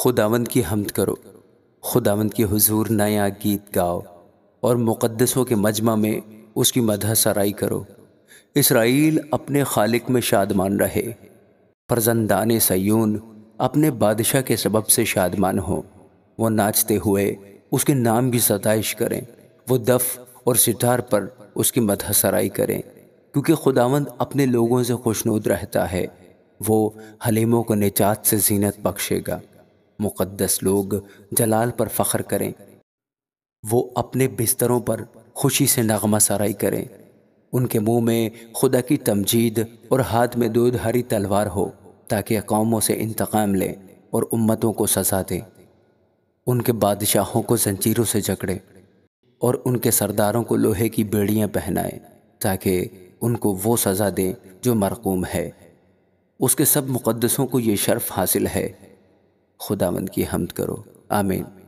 खुदावंद की हमद करो खुदावंद के हुजूर नया गीत गाओ और मुक़दसों के मजमा में उसकी मदह सराई करो इसराइल अपने खालिक में शादमान रहे फरजंदान सयून अपने बादशाह के सबब से शादमान हो वो नाचते हुए उसके नाम की सताइश करें वो दफ और सितार पर उसकी मदह सराई करें क्योंकि खुदावंद अपने लोगों से खुशनूद रहता है वो हलीमों को निजात से जीनत बख्शेगा मुक़दस लोग जलाल पर फ़ख्र करें वो अपने बिस्तरों पर खुशी से नगमा सराई करें उनके मुंह में खुदा की तमजीद और हाथ में दूध हरी तलवार हो ताकि कौमों से इंतकाम लें और उम्मतों को सजा दें उनके बादशाहों को जंजीरों से जकड़े और उनके सरदारों को लोहे की बेड़ियां पहनाएं ताकि उनको वो सज़ा दें जो मरकूम है उसके सब मुक़दसों को ये शर्फ हासिल है खुदावंद की हमद करो आमीन